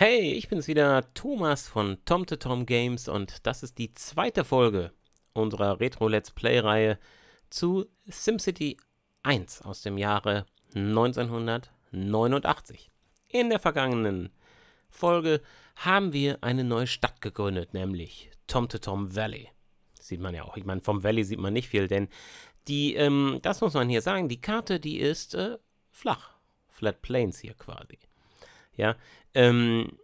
Hey, ich bin's wieder, Thomas von Tom to Tom Games und das ist die zweite Folge unserer Retro Let's Play Reihe zu SimCity 1 aus dem Jahre 1989. In der vergangenen Folge haben wir eine neue Stadt gegründet, nämlich Tom to Tom Valley. sieht man ja auch, ich meine, vom Valley sieht man nicht viel, denn die, ähm, das muss man hier sagen, die Karte, die ist äh, flach. Flat Plains hier quasi. Ja, ähm,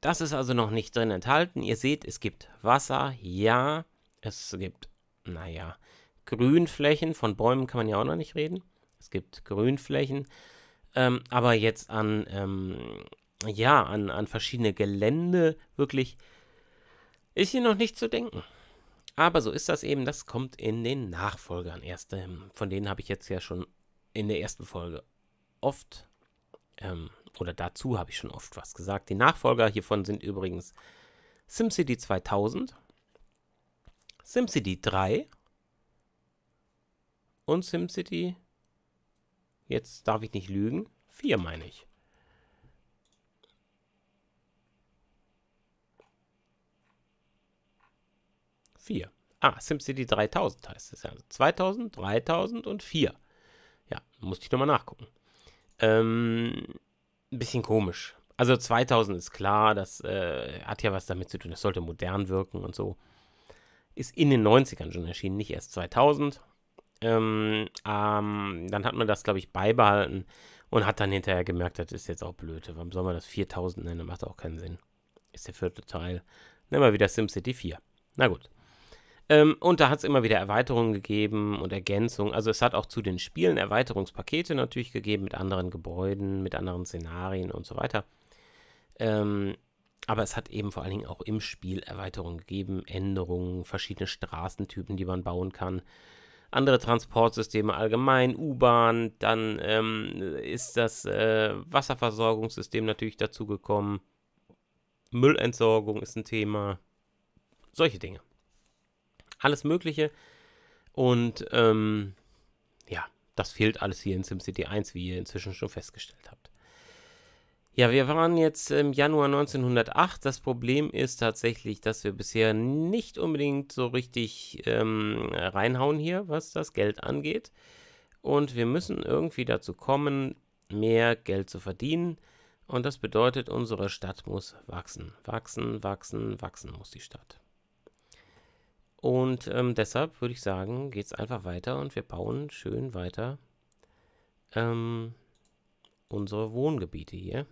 das ist also noch nicht drin enthalten. Ihr seht, es gibt Wasser, ja, es gibt, naja, Grünflächen. Von Bäumen kann man ja auch noch nicht reden. Es gibt Grünflächen. Ähm, aber jetzt an, ähm, ja, an, an verschiedene Gelände wirklich ist hier noch nicht zu denken. Aber so ist das eben, das kommt in den Nachfolgern erst. Ähm, von denen habe ich jetzt ja schon in der ersten Folge oft ähm, oder dazu habe ich schon oft was gesagt. Die Nachfolger hiervon sind übrigens SimCity 2000, SimCity 3 und SimCity, jetzt darf ich nicht lügen, 4 meine ich. Vier. Ah, SimCity 3000 heißt es ja. Also 2000, 3000 und 4. Ja, musste ich nochmal nachgucken. Ähm, ein bisschen komisch. Also 2000 ist klar, das äh, hat ja was damit zu tun, das sollte modern wirken und so. Ist in den 90ern schon erschienen, nicht erst 2000. Ähm, ähm, dann hat man das, glaube ich, beibehalten und hat dann hinterher gemerkt, das ist jetzt auch blöd. Warum soll man das 4000 nennen? Macht auch keinen Sinn. Ist der vierte Teil. Nehmen wir wieder SimCity 4. Na gut. Ähm, und da hat es immer wieder Erweiterungen gegeben und Ergänzungen. Also es hat auch zu den Spielen Erweiterungspakete natürlich gegeben mit anderen Gebäuden, mit anderen Szenarien und so weiter. Ähm, aber es hat eben vor allen Dingen auch im Spiel Erweiterungen gegeben, Änderungen, verschiedene Straßentypen, die man bauen kann andere Transportsysteme allgemein, U-Bahn, dann ähm, ist das äh, Wasserversorgungssystem natürlich dazugekommen, Müllentsorgung ist ein Thema, solche Dinge alles Mögliche. Und ähm, ja, das fehlt alles hier in SimCity 1, wie ihr inzwischen schon festgestellt habt. Ja, wir waren jetzt im Januar 1908. Das Problem ist tatsächlich, dass wir bisher nicht unbedingt so richtig ähm, reinhauen hier, was das Geld angeht. Und wir müssen irgendwie dazu kommen, mehr Geld zu verdienen. Und das bedeutet, unsere Stadt muss wachsen. Wachsen, wachsen, wachsen muss die Stadt. Und ähm, deshalb würde ich sagen, geht es einfach weiter und wir bauen schön weiter ähm, unsere Wohngebiete hier.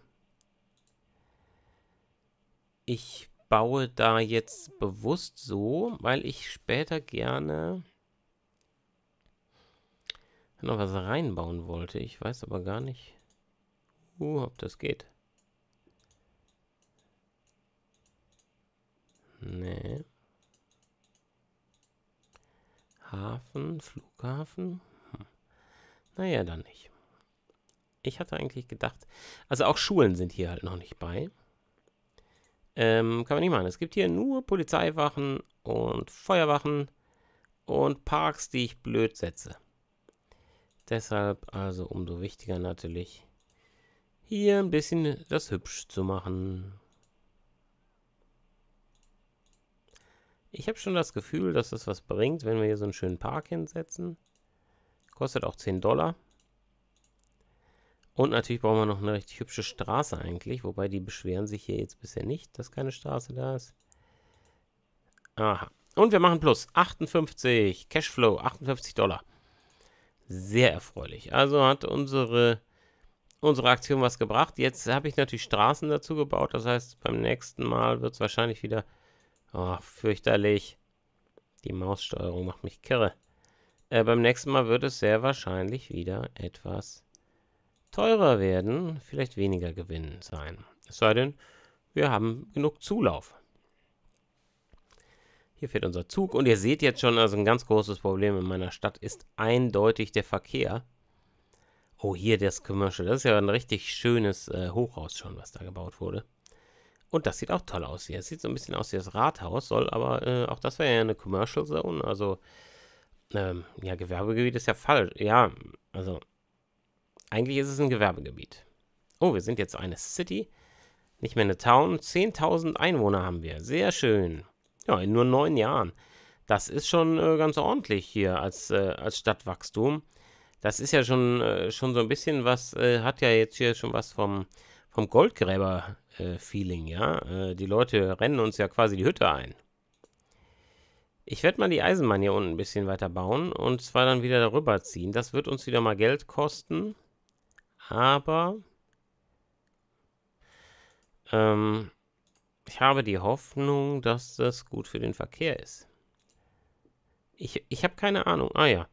Ich baue da jetzt bewusst so, weil ich später gerne noch was reinbauen wollte. Ich weiß aber gar nicht, uh, ob das geht. Nee. Hafen, Flughafen? Hm. Naja, dann nicht. Ich hatte eigentlich gedacht, also auch Schulen sind hier halt noch nicht bei. Ähm, kann man nicht machen. Es gibt hier nur Polizeiwachen und Feuerwachen und Parks, die ich blöd setze. Deshalb also umso wichtiger natürlich, hier ein bisschen das hübsch zu machen. Ich habe schon das Gefühl, dass das was bringt, wenn wir hier so einen schönen Park hinsetzen. Kostet auch 10 Dollar. Und natürlich brauchen wir noch eine richtig hübsche Straße eigentlich, wobei die beschweren sich hier jetzt bisher nicht, dass keine Straße da ist. Aha. Und wir machen plus 58 Cashflow, 58 Dollar. Sehr erfreulich. Also hat unsere, unsere Aktion was gebracht. Jetzt habe ich natürlich Straßen dazu gebaut. Das heißt, beim nächsten Mal wird es wahrscheinlich wieder Oh, fürchterlich. Die Maussteuerung macht mich kirre. Äh, beim nächsten Mal wird es sehr wahrscheinlich wieder etwas teurer werden. Vielleicht weniger Gewinn sein. Es sei denn, wir haben genug Zulauf. Hier fährt unser Zug und ihr seht jetzt schon, also ein ganz großes Problem in meiner Stadt ist eindeutig der Verkehr. Oh, hier das Commercial. Das ist ja ein richtig schönes äh, Hochhaus schon, was da gebaut wurde. Und das sieht auch toll aus hier. Es sieht so ein bisschen aus wie das Rathaus, soll aber, äh, auch das wäre ja eine Commercial Zone, also, ähm, ja, Gewerbegebiet ist ja falsch. Ja, also, eigentlich ist es ein Gewerbegebiet. Oh, wir sind jetzt eine City, nicht mehr eine Town. 10.000 Einwohner haben wir, sehr schön. Ja, in nur neun Jahren. Das ist schon äh, ganz ordentlich hier als, äh, als Stadtwachstum. Das ist ja schon, äh, schon so ein bisschen was, äh, hat ja jetzt hier schon was vom, vom Goldgräber Feeling, ja. Äh, die Leute rennen uns ja quasi die Hütte ein. Ich werde mal die Eisenbahn hier unten ein bisschen weiter bauen und zwar dann wieder darüber ziehen. Das wird uns wieder mal Geld kosten, aber ähm, ich habe die Hoffnung, dass das gut für den Verkehr ist. Ich, ich habe keine Ahnung. Ah ja,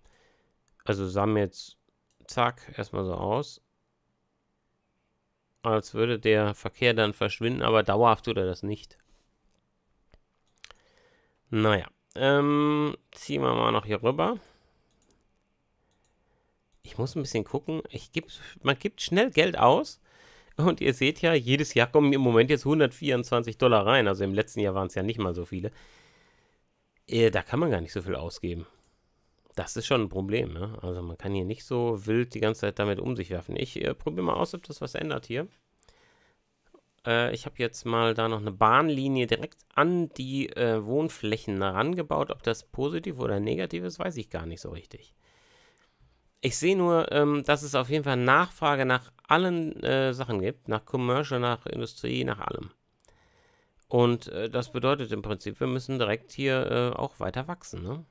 also sah mir jetzt, zack, erstmal so aus als würde der Verkehr dann verschwinden, aber dauerhaft tut er das nicht. Naja, ähm, ziehen wir mal noch hier rüber. Ich muss ein bisschen gucken. Ich geb, man gibt schnell Geld aus. Und ihr seht ja, jedes Jahr kommen im Moment jetzt 124 Dollar rein. Also im letzten Jahr waren es ja nicht mal so viele. Äh, da kann man gar nicht so viel ausgeben. Das ist schon ein Problem, ne? Also man kann hier nicht so wild die ganze Zeit damit um sich werfen. Ich äh, probiere mal aus, ob das was ändert hier. Äh, ich habe jetzt mal da noch eine Bahnlinie direkt an die äh, Wohnflächen herangebaut. Ob das positiv oder negativ ist, weiß ich gar nicht so richtig. Ich sehe nur, ähm, dass es auf jeden Fall Nachfrage nach allen äh, Sachen gibt. Nach Commercial, nach Industrie, nach allem. Und äh, das bedeutet im Prinzip, wir müssen direkt hier äh, auch weiter wachsen, ne?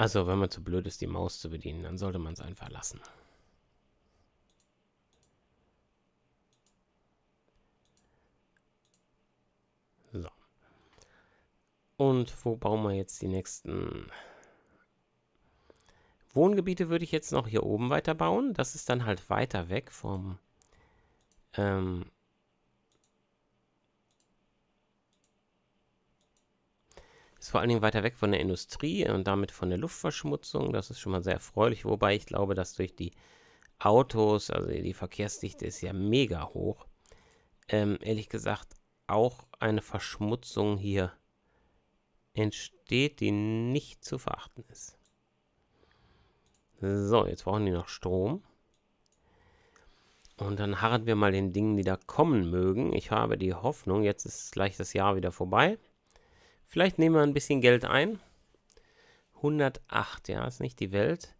Also, wenn man zu blöd ist, die Maus zu bedienen, dann sollte man es einfach lassen. So. Und wo bauen wir jetzt die nächsten... Wohngebiete würde ich jetzt noch hier oben weiterbauen. Das ist dann halt weiter weg vom ähm, Ist vor allen Dingen weiter weg von der Industrie und damit von der Luftverschmutzung. Das ist schon mal sehr erfreulich, wobei ich glaube, dass durch die Autos, also die Verkehrsdichte ist ja mega hoch, ähm, ehrlich gesagt auch eine Verschmutzung hier entsteht, die nicht zu verachten ist. So, jetzt brauchen die noch Strom. Und dann harren wir mal den Dingen, die da kommen mögen. Ich habe die Hoffnung, jetzt ist gleich das Jahr wieder vorbei. Vielleicht nehmen wir ein bisschen Geld ein. 108, ja, ist nicht die Welt.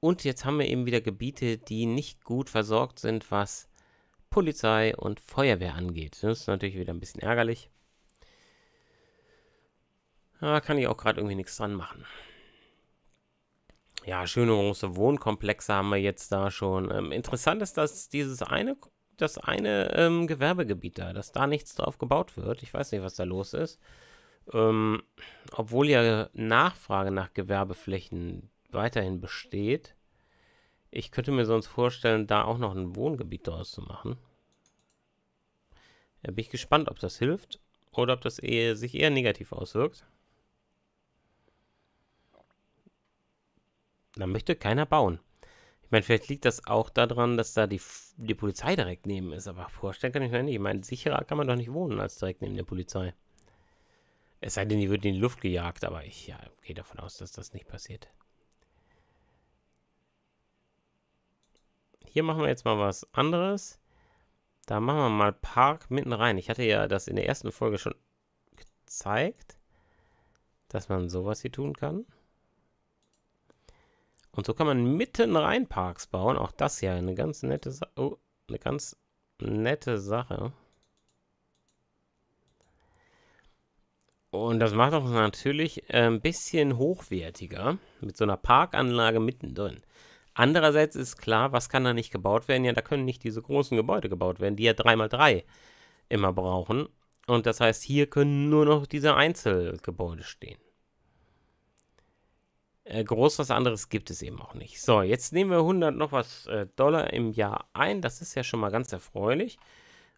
Und jetzt haben wir eben wieder Gebiete, die nicht gut versorgt sind, was Polizei und Feuerwehr angeht. Das ist natürlich wieder ein bisschen ärgerlich. Da kann ich auch gerade irgendwie nichts dran machen. Ja, schöne große Wohnkomplexe haben wir jetzt da schon. Ähm, interessant ist, dass dieses eine, das eine ähm, Gewerbegebiet da, dass da nichts drauf gebaut wird. Ich weiß nicht, was da los ist. Ähm, obwohl ja Nachfrage nach Gewerbeflächen weiterhin besteht. Ich könnte mir sonst vorstellen, da auch noch ein Wohngebiet daraus zu machen. Da bin ich gespannt, ob das hilft oder ob das eher, sich eher negativ auswirkt. Da möchte keiner bauen. Ich meine, vielleicht liegt das auch daran, dass da die, die Polizei direkt neben ist. Aber vorstellen kann ich mir nicht. Ich meine, sicherer kann man doch nicht wohnen als direkt neben der Polizei. Es sei denn, die wird in die Luft gejagt, aber ich ja, gehe davon aus, dass das nicht passiert. Hier machen wir jetzt mal was anderes. Da machen wir mal Park mitten rein. Ich hatte ja das in der ersten Folge schon gezeigt, dass man sowas hier tun kann. Und so kann man mitten rein Parks bauen. Auch das hier eine ganz nette Sache. oh, eine ganz nette Sache. Und das macht uns natürlich äh, ein bisschen hochwertiger mit so einer Parkanlage mittendrin. Andererseits ist klar, was kann da nicht gebaut werden? Ja, da können nicht diese großen Gebäude gebaut werden, die ja 3x3 immer brauchen. Und das heißt, hier können nur noch diese Einzelgebäude stehen. Äh, groß was anderes gibt es eben auch nicht. So, jetzt nehmen wir 100 noch was äh, Dollar im Jahr ein. Das ist ja schon mal ganz erfreulich.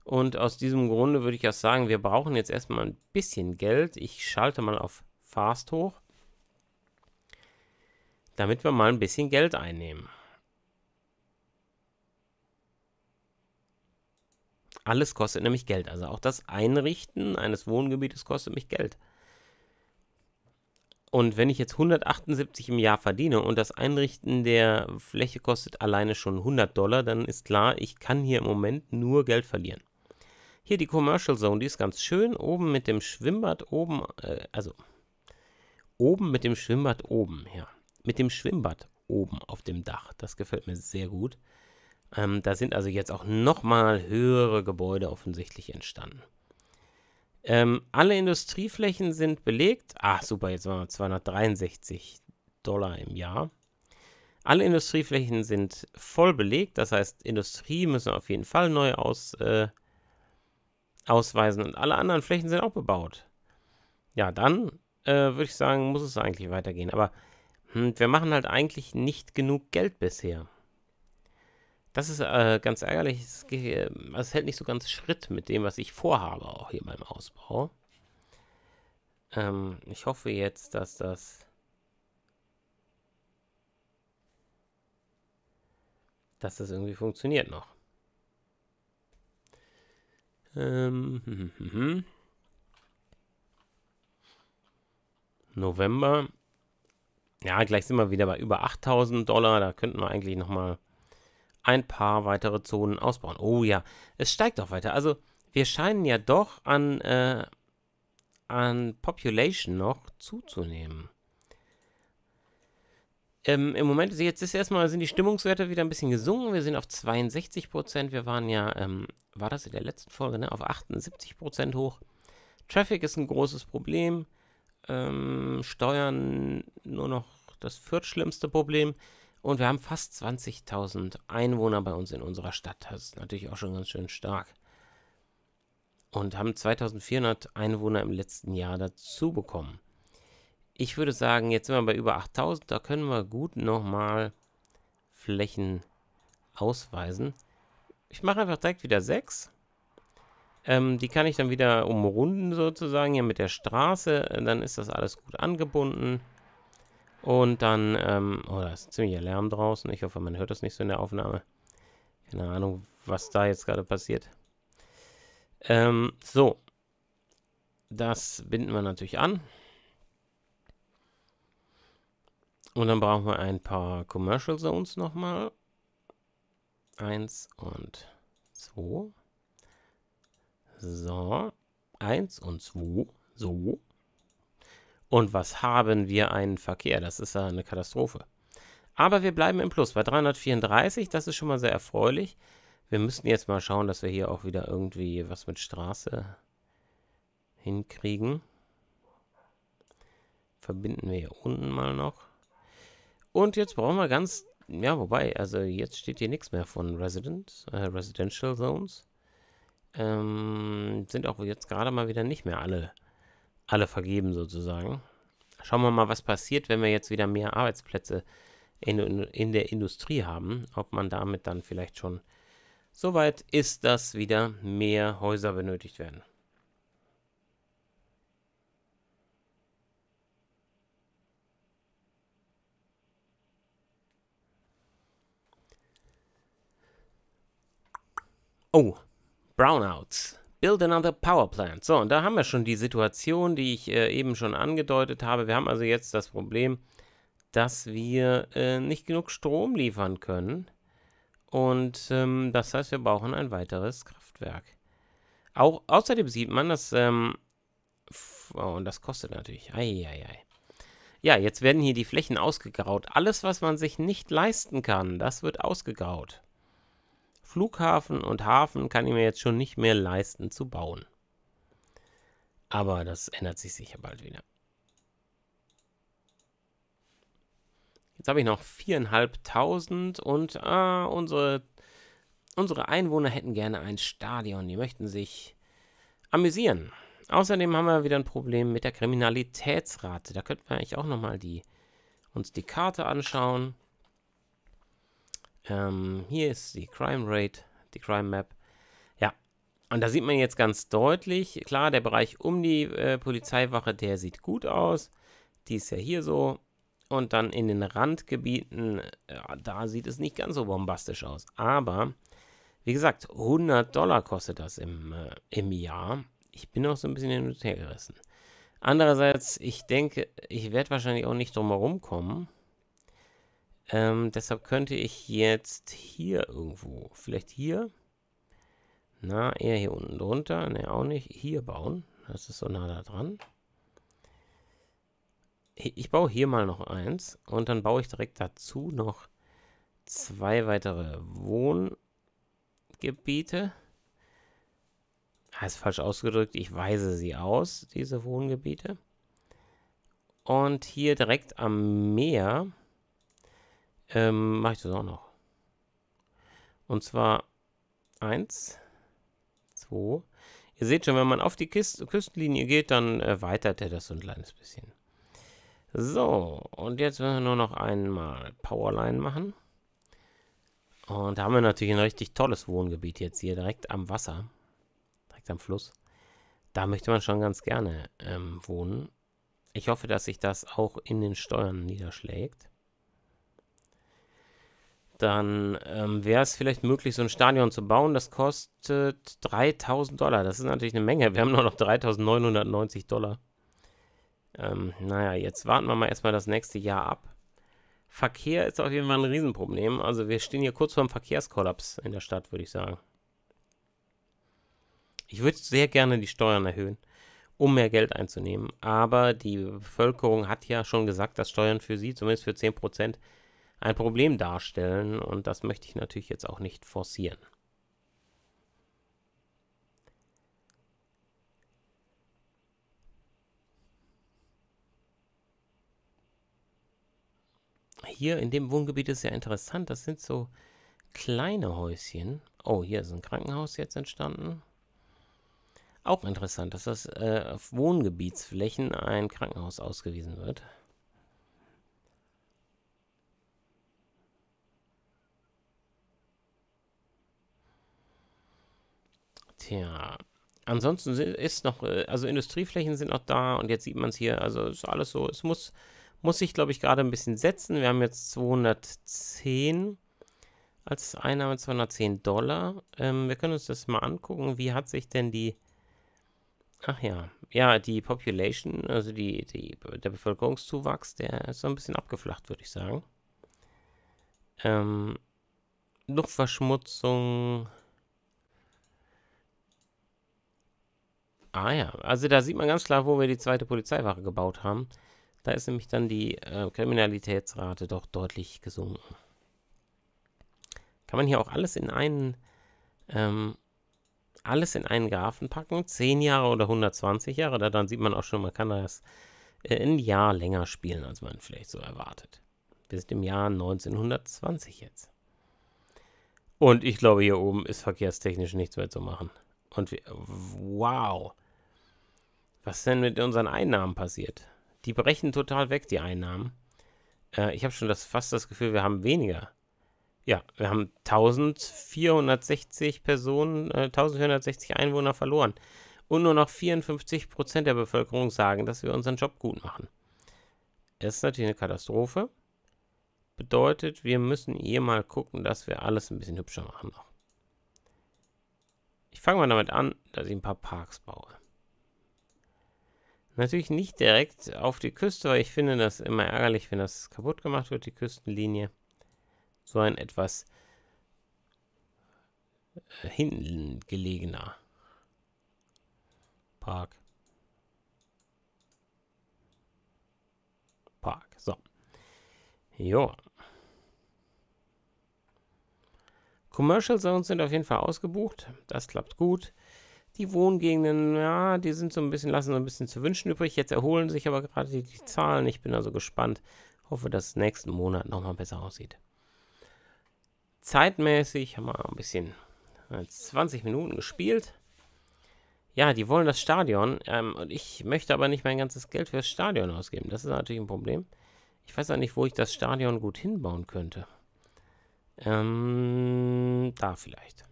Und aus diesem Grunde würde ich auch sagen, wir brauchen jetzt erstmal ein bisschen Geld. Ich schalte mal auf Fast hoch, damit wir mal ein bisschen Geld einnehmen. Alles kostet nämlich Geld. Also auch das Einrichten eines Wohngebietes kostet mich Geld. Und wenn ich jetzt 178 im Jahr verdiene und das Einrichten der Fläche kostet alleine schon 100 Dollar, dann ist klar, ich kann hier im Moment nur Geld verlieren. Hier die Commercial Zone, die ist ganz schön. Oben mit dem Schwimmbad oben, äh, also oben mit dem Schwimmbad oben, ja. Mit dem Schwimmbad oben auf dem Dach. Das gefällt mir sehr gut. Ähm, da sind also jetzt auch nochmal höhere Gebäude offensichtlich entstanden. Ähm, alle Industrieflächen sind belegt. Ach, super, jetzt waren wir 263 Dollar im Jahr. Alle Industrieflächen sind voll belegt, das heißt, Industrie müssen auf jeden Fall neu aus, äh, ausweisen und alle anderen Flächen sind auch bebaut. Ja, dann äh, würde ich sagen, muss es eigentlich weitergehen. Aber hm, wir machen halt eigentlich nicht genug Geld bisher. Das ist äh, ganz ärgerlich. Es, äh, es, hält nicht so ganz Schritt mit dem, was ich vorhabe, auch hier beim Ausbau. Ähm, ich hoffe jetzt, dass das. dass das irgendwie funktioniert noch. Ähm, hm, hm, hm, November. Ja, gleich sind wir wieder bei über 8000 Dollar. Da könnten wir eigentlich nochmal ein paar weitere Zonen ausbauen. Oh ja, es steigt auch weiter. Also wir scheinen ja doch an, äh, an Population noch zuzunehmen. Ähm, Im Moment, jetzt ist erstmal, sind die Stimmungswerte wieder ein bisschen gesungen. Wir sind auf 62 Prozent. Wir waren ja, ähm, war das in der letzten Folge, ne? auf 78 Prozent hoch. Traffic ist ein großes Problem. Ähm, Steuern nur noch das viertschlimmste Problem. Und wir haben fast 20.000 Einwohner bei uns in unserer Stadt. Das ist natürlich auch schon ganz schön stark. Und haben 2400 Einwohner im letzten Jahr dazu bekommen. Ich würde sagen, jetzt sind wir bei über 8000. Da können wir gut nochmal Flächen ausweisen. Ich mache einfach direkt wieder 6. Ähm, die kann ich dann wieder umrunden sozusagen hier mit der Straße. Dann ist das alles gut angebunden. Und dann, ähm, oh, da ist ziemlicher Lärm draußen. Ich hoffe, man hört das nicht so in der Aufnahme. Keine Ahnung, was da jetzt gerade passiert. Ähm, so. Das binden wir natürlich an. Und dann brauchen wir ein paar Commercial Zones nochmal. Eins und zwei. So. Eins und zwei. So. Und was haben wir einen Verkehr? Das ist ja eine Katastrophe. Aber wir bleiben im Plus bei 334. Das ist schon mal sehr erfreulich. Wir müssen jetzt mal schauen, dass wir hier auch wieder irgendwie was mit Straße hinkriegen. Verbinden wir hier unten mal noch. Und jetzt brauchen wir ganz, ja, wobei, also jetzt steht hier nichts mehr von Resident, äh, Residential Zones. Ähm, sind auch jetzt gerade mal wieder nicht mehr alle, alle vergeben sozusagen. Schauen wir mal, was passiert, wenn wir jetzt wieder mehr Arbeitsplätze in, in der Industrie haben. Ob man damit dann vielleicht schon so weit ist, dass wieder mehr Häuser benötigt werden. Oh, Brownouts. Build another power plant. So, und da haben wir schon die Situation, die ich äh, eben schon angedeutet habe. Wir haben also jetzt das Problem, dass wir äh, nicht genug Strom liefern können. Und ähm, das heißt, wir brauchen ein weiteres Kraftwerk. Auch, außerdem sieht man, dass... Ähm, oh, und das kostet natürlich. Ei, ei, ei. Ja, jetzt werden hier die Flächen ausgegraut. Alles, was man sich nicht leisten kann, das wird ausgegraut. Flughafen und Hafen kann ich mir jetzt schon nicht mehr leisten zu bauen. Aber das ändert sich sicher bald wieder. Jetzt habe ich noch 4.500 und ah, unsere, unsere Einwohner hätten gerne ein Stadion. Die möchten sich amüsieren. Außerdem haben wir wieder ein Problem mit der Kriminalitätsrate. Da könnten wir eigentlich auch nochmal die, uns die Karte anschauen. Ähm, hier ist die Crime Rate, die Crime Map. Ja, und da sieht man jetzt ganz deutlich, klar, der Bereich um die äh, Polizeiwache, der sieht gut aus. Die ist ja hier so. Und dann in den Randgebieten, ja, äh, da sieht es nicht ganz so bombastisch aus. Aber, wie gesagt, 100 Dollar kostet das im, äh, im Jahr. Ich bin auch so ein bisschen hin und her gerissen. Andererseits, ich denke, ich werde wahrscheinlich auch nicht drum herum kommen. Ähm, deshalb könnte ich jetzt hier irgendwo, vielleicht hier, na, eher hier unten drunter, ne, auch nicht, hier bauen. Das ist so nah da dran. Ich baue hier mal noch eins und dann baue ich direkt dazu noch zwei weitere Wohngebiete. Ah, ist falsch ausgedrückt, ich weise sie aus, diese Wohngebiete. Und hier direkt am Meer ähm, mache ich das auch noch. Und zwar 1, 2. Ihr seht schon, wenn man auf die Kist Küstenlinie geht, dann erweitert er das so ein kleines bisschen. So, und jetzt müssen wir nur noch einmal Powerline machen. Und da haben wir natürlich ein richtig tolles Wohngebiet jetzt hier direkt am Wasser. Direkt am Fluss. Da möchte man schon ganz gerne ähm, wohnen. Ich hoffe, dass sich das auch in den Steuern niederschlägt dann ähm, wäre es vielleicht möglich, so ein Stadion zu bauen. Das kostet 3000 Dollar. Das ist natürlich eine Menge. Wir haben nur noch 3990 Dollar. Ähm, naja, jetzt warten wir mal erstmal das nächste Jahr ab. Verkehr ist auf jeden Fall ein Riesenproblem. Also wir stehen hier kurz vor dem Verkehrskollaps in der Stadt, würde ich sagen. Ich würde sehr gerne die Steuern erhöhen, um mehr Geld einzunehmen. Aber die Bevölkerung hat ja schon gesagt, dass Steuern für sie, zumindest für 10 Prozent, ein Problem darstellen und das möchte ich natürlich jetzt auch nicht forcieren. Hier in dem Wohngebiet ist ja interessant, das sind so kleine Häuschen. Oh, hier ist ein Krankenhaus jetzt entstanden. Auch interessant, dass das äh, auf Wohngebietsflächen ein Krankenhaus ausgewiesen wird. Ja. Ansonsten ist noch, äh, also Industrieflächen sind noch da und jetzt sieht man es hier, also ist alles so, es muss, muss sich, glaube ich, gerade ein bisschen setzen. Wir haben jetzt 210 als Einnahme 210 Dollar. Ähm, wir können uns das mal angucken. Wie hat sich denn die. Ach ja, ja, die Population, also die, die, der Bevölkerungszuwachs, der ist so ein bisschen abgeflacht, würde ich sagen. Ähm, Luftverschmutzung, Ah ja, also da sieht man ganz klar, wo wir die zweite Polizeiwache gebaut haben. Da ist nämlich dann die äh, Kriminalitätsrate doch deutlich gesunken. Kann man hier auch alles in einen, ähm, alles in einen Graphen packen? 10 Jahre oder 120 Jahre? Da, dann sieht man auch schon, man kann das äh, ein Jahr länger spielen, als man vielleicht so erwartet. Wir sind im Jahr 1920 jetzt. Und ich glaube, hier oben ist verkehrstechnisch nichts mehr zu machen. Und wir, wow. Was denn mit unseren Einnahmen passiert? Die brechen total weg, die Einnahmen. Äh, ich habe schon das, fast das Gefühl, wir haben weniger. Ja, wir haben 1460 Personen, äh, 1460 Einwohner verloren. Und nur noch 54 Prozent der Bevölkerung sagen, dass wir unseren Job gut machen. Das ist natürlich eine Katastrophe. Bedeutet, wir müssen hier mal gucken, dass wir alles ein bisschen hübscher machen noch. Ich fange mal damit an, dass ich ein paar Parks baue. Natürlich nicht direkt auf die Küste, weil ich finde das immer ärgerlich, wenn das kaputt gemacht wird, die Küstenlinie. So ein etwas äh, hinten gelegener Park. Park, so. Jo. Commercial Zones sind auf jeden Fall ausgebucht. Das klappt gut. Die Wohngegenden, ja, die sind so ein bisschen, lassen so ein bisschen zu wünschen übrig. Jetzt erholen sich aber gerade die, die Zahlen. Ich bin also gespannt. Hoffe, dass es nächsten Monat nochmal besser aussieht. Zeitmäßig haben wir ein bisschen 20 äh, Minuten gespielt. Ja, die wollen das Stadion. Ähm, und ich möchte aber nicht mein ganzes Geld für das Stadion ausgeben. Das ist natürlich ein Problem. Ich weiß auch nicht, wo ich das Stadion gut hinbauen könnte. Ähm, da vielleicht.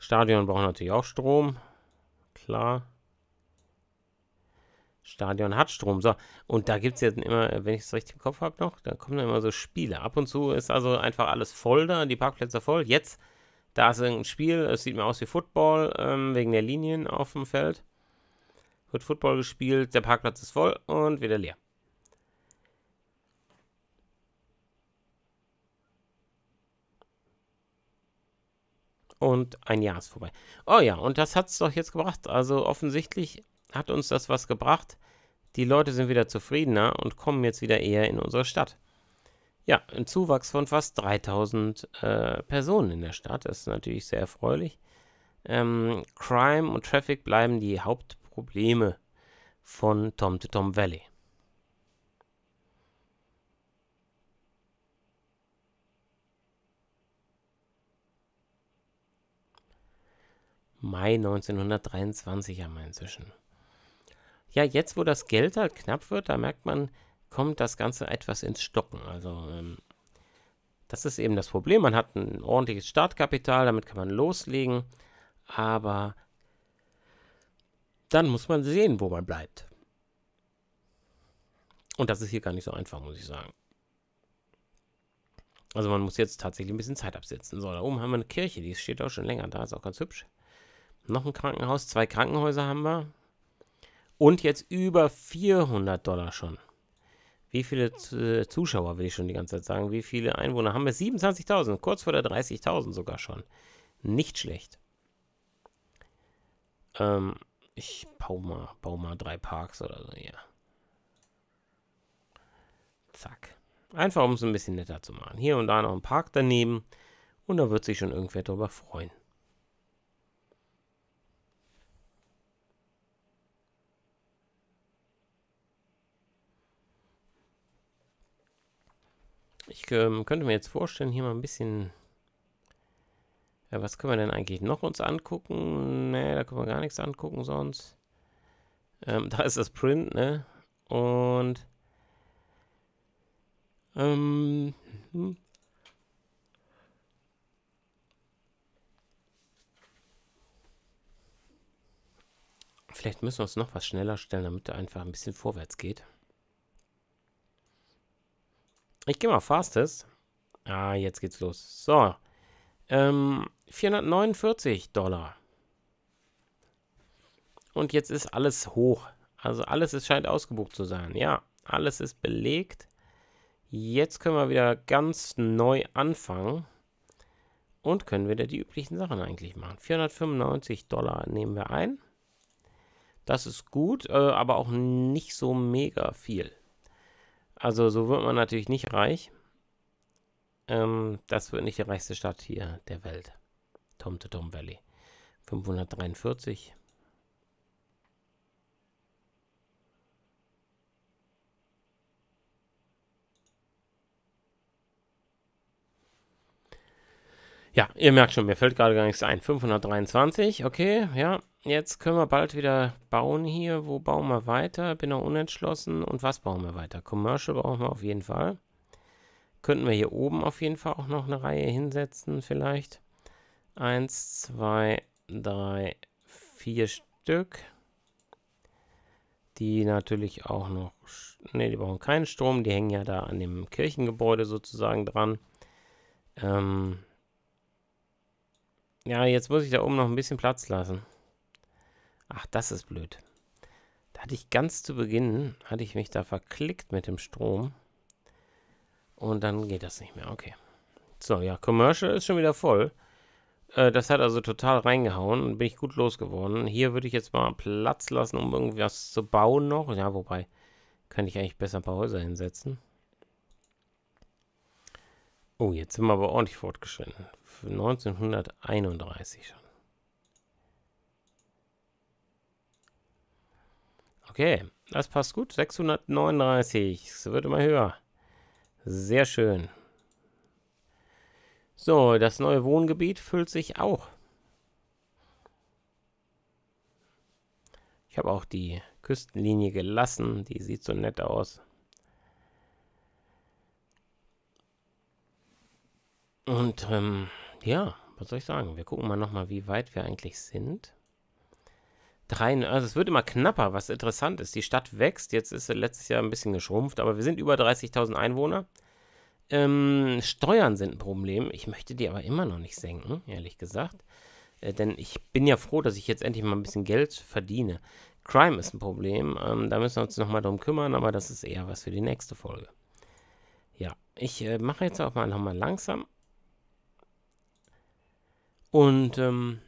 Stadion braucht natürlich auch Strom. Klar. Stadion hat Strom. So, und da gibt es jetzt immer, wenn ich es richtig im Kopf habe noch, da kommen dann immer so Spiele. Ab und zu ist also einfach alles voll da, die Parkplätze voll. Jetzt, da ist ein Spiel, es sieht mir aus wie Football, ähm, wegen der Linien auf dem Feld. Wird Football gespielt, der Parkplatz ist voll und wieder leer. und ein Jahr ist vorbei. Oh ja, und das hat es doch jetzt gebracht. Also offensichtlich hat uns das was gebracht. Die Leute sind wieder zufriedener und kommen jetzt wieder eher in unsere Stadt. Ja, ein Zuwachs von fast 3000 äh, Personen in der Stadt. Das ist natürlich sehr erfreulich. Ähm, Crime und Traffic bleiben die Hauptprobleme von Tom to Tom Valley. Mai 1923 haben wir inzwischen. Ja, jetzt, wo das Geld halt knapp wird, da merkt man, kommt das Ganze etwas ins Stocken. Also, ähm, das ist eben das Problem. Man hat ein ordentliches Startkapital, damit kann man loslegen, aber dann muss man sehen, wo man bleibt. Und das ist hier gar nicht so einfach, muss ich sagen. Also man muss jetzt tatsächlich ein bisschen Zeit absetzen. So, da oben haben wir eine Kirche, die steht auch schon länger da, ist auch ganz hübsch. Noch ein Krankenhaus, zwei Krankenhäuser haben wir. Und jetzt über 400 Dollar schon. Wie viele äh, Zuschauer will ich schon die ganze Zeit sagen? Wie viele Einwohner haben wir? 27.000, kurz vor der 30.000 sogar schon. Nicht schlecht. Ähm, ich baue mal, baue mal drei Parks oder so, ja. Zack. Einfach, um es ein bisschen netter zu machen. Hier und da noch ein Park daneben. Und da wird sich schon irgendwer darüber freuen. Ich ähm, könnte mir jetzt vorstellen, hier mal ein bisschen... Ja, was können wir denn eigentlich noch uns angucken? Ne, da können wir gar nichts angucken sonst. Ähm, da ist das Print, ne? Und... Ähm, hm. Vielleicht müssen wir uns noch was schneller stellen, damit er einfach ein bisschen vorwärts geht. Ich gehe mal Fastest. Ah, jetzt geht's los. So. Ähm, 449 Dollar. Und jetzt ist alles hoch. Also alles ist, scheint ausgebucht zu sein. Ja, alles ist belegt. Jetzt können wir wieder ganz neu anfangen. Und können wieder die üblichen Sachen eigentlich machen. 495 Dollar nehmen wir ein. Das ist gut, äh, aber auch nicht so mega viel. Also so wird man natürlich nicht reich. Ähm, das wird nicht die reichste Stadt hier der Welt. Tom to Tom Valley. 543. Ja, ihr merkt schon, mir fällt gerade gar nichts ein. 523, okay, ja jetzt können wir bald wieder bauen hier. Wo bauen wir weiter? Bin noch unentschlossen. Und was bauen wir weiter? Commercial brauchen wir auf jeden Fall. Könnten wir hier oben auf jeden Fall auch noch eine Reihe hinsetzen vielleicht. Eins, zwei, drei, vier Stück. Die natürlich auch noch... Ne, die brauchen keinen Strom. Die hängen ja da an dem Kirchengebäude sozusagen dran. Ähm ja, jetzt muss ich da oben noch ein bisschen Platz lassen. Ach, das ist blöd. Da hatte ich ganz zu Beginn, hatte ich mich da verklickt mit dem Strom. Und dann geht das nicht mehr. Okay. So, ja, Commercial ist schon wieder voll. Äh, das hat also total reingehauen und bin ich gut losgeworden. Hier würde ich jetzt mal Platz lassen, um irgendwas zu bauen noch. Ja, wobei, könnte ich eigentlich besser ein paar Häuser hinsetzen. Oh, jetzt sind wir aber ordentlich fortgeschritten. 1931 schon. Okay, das passt gut. 639. Es wird immer höher. Sehr schön. So, das neue Wohngebiet füllt sich auch. Ich habe auch die Küstenlinie gelassen. Die sieht so nett aus. Und ähm, ja, was soll ich sagen? Wir gucken mal nochmal, wie weit wir eigentlich sind. Drei, also es wird immer knapper, was interessant ist. Die Stadt wächst, jetzt ist sie letztes Jahr ein bisschen geschrumpft, aber wir sind über 30.000 Einwohner. Ähm, Steuern sind ein Problem. Ich möchte die aber immer noch nicht senken, ehrlich gesagt. Äh, denn ich bin ja froh, dass ich jetzt endlich mal ein bisschen Geld verdiene. Crime ist ein Problem. Ähm, da müssen wir uns nochmal drum kümmern, aber das ist eher was für die nächste Folge. Ja, ich äh, mache jetzt auch mal nochmal langsam. Und ähm,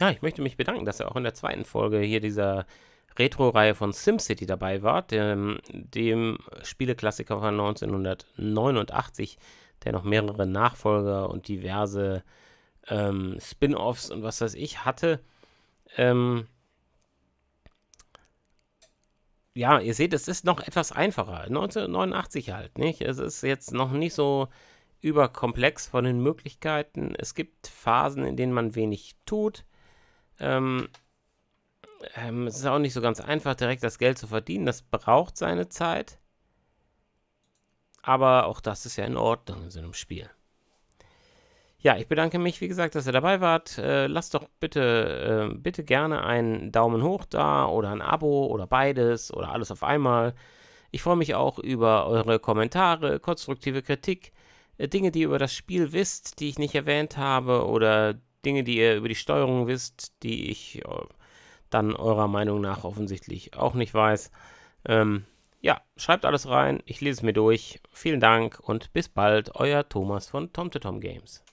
ja, ich möchte mich bedanken, dass ihr auch in der zweiten Folge hier dieser Retro-Reihe von SimCity dabei wart, dem, dem Spieleklassiker von 1989, der noch mehrere Nachfolger und diverse ähm, Spin-offs und was weiß ich hatte. Ähm, ja, ihr seht, es ist noch etwas einfacher. 1989 halt, nicht? Es ist jetzt noch nicht so überkomplex von den Möglichkeiten. Es gibt Phasen, in denen man wenig tut. Ähm, ähm, es ist auch nicht so ganz einfach, direkt das Geld zu verdienen. Das braucht seine Zeit. Aber auch das ist ja in Ordnung in so einem Spiel. Ja, ich bedanke mich, wie gesagt, dass ihr dabei wart. Äh, lasst doch bitte, äh, bitte gerne einen Daumen hoch da oder ein Abo oder beides oder alles auf einmal. Ich freue mich auch über eure Kommentare, konstruktive Kritik, äh, Dinge, die ihr über das Spiel wisst, die ich nicht erwähnt habe oder Dinge, die ihr über die Steuerung wisst, die ich äh, dann eurer Meinung nach offensichtlich auch nicht weiß. Ähm, ja, schreibt alles rein, ich lese es mir durch. Vielen Dank und bis bald, euer Thomas von TomTomGames. Games.